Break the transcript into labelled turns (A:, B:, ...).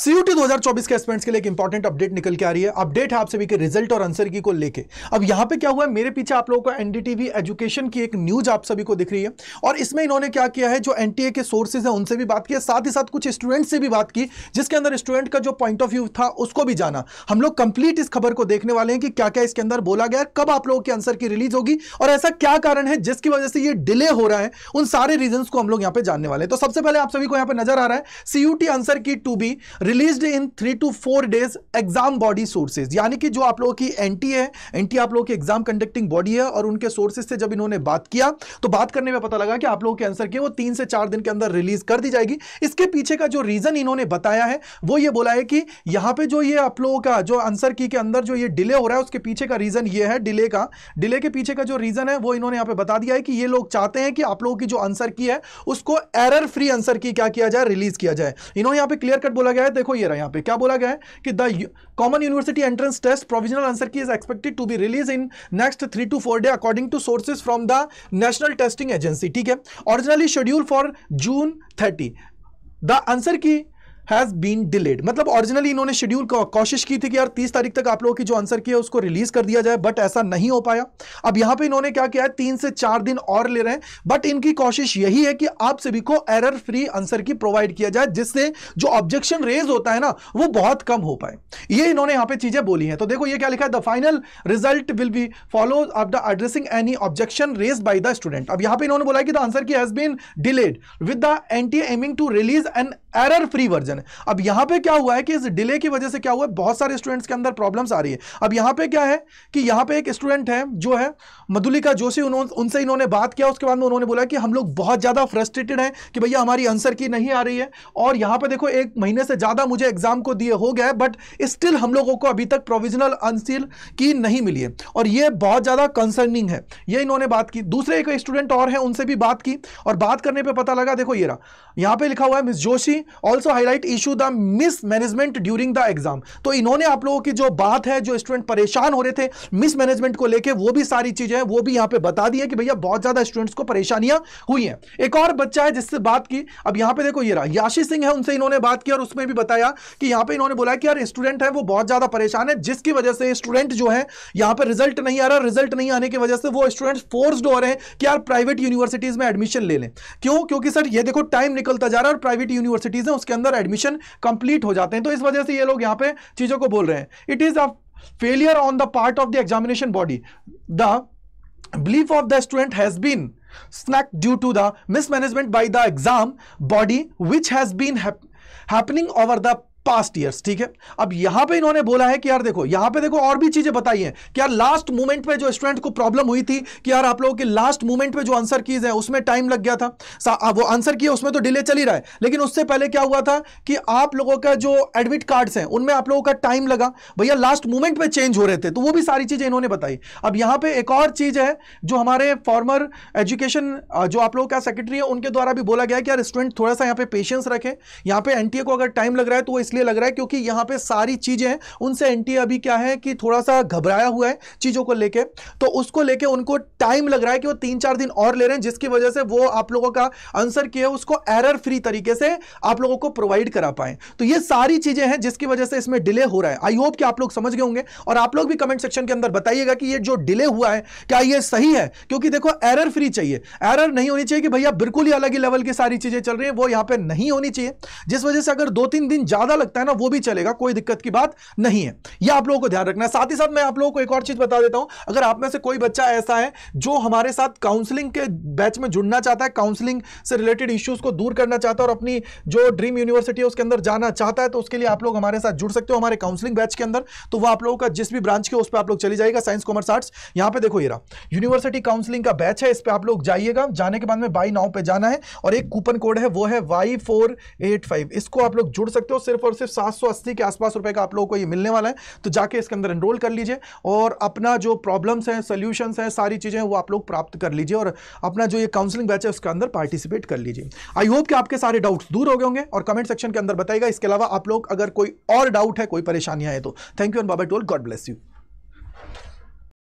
A: CUT 2024 के एस्पेंट्स के लिए एक इंपॉर्टेंट अपडेट निकल के आ रही है अपडेट है आप सभी के रिजल्ट और आंसर की को लेके अब यहां पे क्या हुआ है मेरे पीछे आप लोगों को एनडीटीवी एजुकेशन की एक न्यूज आप सभी को दिख रही है और इसमें इन्होंने क्या किया है जो एनटीए के सोर्सेज है उनसे भी बात किया साथ ही साथ कुछ स्टूडेंट से भी बात की जिसके अंदर स्टूडेंट का जो पॉइंट ऑफ व्यू था उसको भी जाना हम लोग कंप्लीट इस खबर को देखने वाले हैं कि क्या क्या इसके अंदर बोला गया कब आप लोगों के आंसर की रिलीज होगी और ऐसा क्या कारण है जिसकी वजह से ये डिले हो रहा है उन सारे रीजन को हम लोग यहाँ पे जानने वाले तो सबसे पहले आप सभी को यहाँ पे नजर आ रहा है CUET answer key to be released in three to four days exam body sources यानी कि जो आप लोगों की एंटी है एंटी आप लोगों की एग्जाम कंडक्टिंग बॉडी है और उनके सोर्सेज से जब इन्होंने बात किया तो बात करने में पता लगा कि आप लोगों के आंसर के वो तीन से चार दिन के अंदर रिलीज कर दी जाएगी इसके पीछे का जो रीजन इन्होंने बताया है वो ये बोला है कि यहाँ पे जो ये आप लोगों का जो आंसर की के अंदर जो ये डिले हो रहा है उसके पीछे का रीजन ये है डिले का डिले के पीछे का जो रीजन है वो इन्होंने यहाँ पे बता दिया है कि ये लोग चाहते हैं कि आप लोगों की जो आंसर की है उसको एरर फ्री आंसर की क्या किया जाए रिलीज किया जाए इन्होंने यहाँ पे क्लियर कट बोला गया है है देखो ये रहा यहाँ पे क्या बोला गया है कि the common university entrance test provisional answer key is expected to be release in next three to four day according to sources from the national testing agency ठीक है originally schedule for June thirty the answer key has been delayed मतलब originally इन्होंने schedule कोशिश की थी कि यार 30 तारीख तक आप लोगों की जो आंसर की है उसको रिलीज कर दिया जाए बट ऐसा नहीं हो पाया अब यहां पे इन्होंने क्या किया है तीन से चार दिन और ले रहे हैं बट इनकी कोशिश यही है कि आप सभी को error free answer key provide किया जाए जिससे जो ऑब्जेक्शन रेज होता है ना वो बहुत कम हो पाए ये इन्होंने यहां पर चीजें बोली है तो देखो ये क्या लिखा है the final result will be follow up the addressing any objection raise by the student अब यहां पर इन्होंने बोला कि the answer key has been delayed with the anti aiming to release an error free version है अब यहां पे क्या हुआ है कि इस डिले की वजह से क्या हुआ है बहुत सारे स्टूडेंट्स के अंदर प्रॉब्लम्स आ रही है अब यहां पे क्या है कि यहां पे एक स्टूडेंट है जो है मधुलिका जोशी उन्होंने उनसे इन्होंने बात किया उसके बाद में उन्होंने बोला कि हम लोग बहुत ज़्यादा फ्रस्ट्रेटेड हैं कि भैया हमारी आंसर की नहीं आ रही है और यहाँ पर देखो एक महीने से ज़्यादा मुझे एग्जाम को दिए हो गया बट स्टिल हम लोगों को अभी तक प्रोविजनल आंसर की नहीं मिली है और यह बहुत ज़्यादा कंसर्निंग है ये इन्होंने बात की दूसरे एक स्टूडेंट और है उनसे भी बात की और बात करने पर पता लगा देखो ये रहा यहाँ पर लिखा हुआ है Miss Joshi also highlight issue the mismanagement during the exam तो इन्होंने आप लोगों की जो बात है जो स्टूडेंट परेशान हो रहे थे मिसमैनेजमेंट को लेकर वो भी सारी चीजें वो भी यहां पर बता दी है कि भैया बहुत ज्यादा स्टूडेंट्स को परेशानियां हुई हैं एक और बच्चा है जिससे बात की अब यहां पर देखो ये रहा याशी सिंह है उनसे इन्होंने बात की और उसमें भी बताया कि यहां पर इन्होंने बोला कि यार स्टूडेंट है वो बहुत ज्यादा परेशान है जिसकी वजह से स्टूडेंट जो है यहां पर रिजल्ट नहीं आ रहा रिजल्ट नहीं आने की वजह से वो स्टूडेंट फोर्स्ड हो रहे हैं कि यार प्राइवेट यूनिवर्सिटीज में एडमिशन ले लें क्यों क्योंकि सर ये देखो टाइम निकलता जा रहा है और प्राइवेट यूनिवर्सिटी सिटीज हैं उसके अंदर एडमिशन कंप्लीट हो जाते हैं तो इस वजह से ये लोग यहाँ पे चीजों को बोल रहे हैं it is a failure on the part of the examination body the belief of the student has been snack due to the mismanagement by the exam body which has been happening over the past years ठीक है अब यहां पे इन्होंने बोला है कि यार देखो यहां पे देखो और भी चीजें बताई हैं कि यार लास्ट मोमेंट पे जो स्टूडेंट को प्रॉब्लम हुई थी कि यार आप लोगों के लास्ट मोमेंट पे जो आंसर कीज है उसमें टाइम लग गया था वो आंसर किया उसमें तो डिले चल ही रहा है लेकिन उससे पहले क्या हुआ था कि आप लोगों का जो एडमिट कार्ड्स हैं उनमें आप लोगों का टाइम लगा भैया लास्ट मोमेंट पर चेंज हो रहे थे तो वो भी सारी चीजें इन्होंने बताई अब यहां पर एक और चीज है जो हमारे फॉर्मर एजुकेशन जो आप लोगों का सेक्रेटरी है उनके द्वारा भी बोला गया कि यार स्टूडेंट थोड़ा सा यहाँ पे पेशेंस रखें यहाँ पे एनटीए को अगर टाइम लग रहा है तो इसलिए लग रहा है क्योंकि यहां पे सारी चीज़ें हैं उनसे एनटीए अभी क्या है कि थोड़ा सा घबराया हुआ है चीज़ों को लेके तो उसको लेके उनको टाइम लग रहा है कि वो तीन चार दिन और ले रहे हैं जिसकी वजह से वो आप लोगों का आंसर किया है उसको एरर फ्री तरीके से आप लोगों को प्रोवाइड करा पाए तो ये सारी चीज़ें हैं जिसकी वजह से इसमें डिले हो रहा है आई होप कि आप लोग समझ गए होंगे और आप लोग भी कमेंट सेक्शन के अंदर बताइएगा कि ये जो डिले हुआ है क्या ये सही है क्योंकि देखो एरर फ्री चाहिए एरर नहीं होनी चाहिए कि भैया बिल्कुल ही अलग ही लेवल की सारी चीज़ें चल रही है वो यहां पर नहीं होनी चाहिए जिस वजह से अगर दो तीन दिन ज़्यादा लगता है ना वो भी चलेगा कोई दिक्कत की बात नहीं है यह आप लोगों को ध्यान रखना है साथ ही साथ मैं आप लोगों को एक और चीज बता देता हूं अगर आप में से कोई बच्चा ऐसा है जो हमारे साथ काउंसलिंग के बैच में जुड़ना चाहता है काउंसलिंग से रिलेटेड इश्यूज को दूर करना चाहता है और अपनी जो ड्रीम यूनिवर्सिटी है उसके अंदर जाना चाहता है तो उसके लिए आप लोग हमारे साथ जुड़ सकते हो हमारे काउंसलिंग बैच के अंदर तो वो आप लोगों का जिस भी ब्रांच के उस पर आप लोग चली जाएगा साइंस कॉमर्स आर्ट्स यहाँ पे देखो ये यूनिवर्सिटी काउंसलिंग का बैच है इस पर आप लोग जाइएगा जाने के बाद में बाई नाउ पे जाना है और एक कूपन कोड है वो है वाई इसको आप लोग जुड़ सकते हो सिर्फ और सिर्फ अस्सी के आसपास रुपए का आप लोगों को ये मिलने वाला है तो जाके इसके अंदर एनरोल कर लीजिए और अपना जो प्रॉब्लम्स हैं सोल्यूशंस हैं सारी चीज़ें वो आप लोग प्राप्त कर लीजिए और अपना जो ये काउंसलिंग बैच है उसके अंदर पार्टिसिपेट कर लीजिए आई होप कि आपके सारे डाउट्स दूर हो गए होंगे और कमेंट सेक्शन के अंदर बताएगा इसके अलावा आप लोग अगर कोई और डाउट है कोई परेशानियां हैं तो थैंक यू एंड बाबा टोल गॉड ब्लेस यू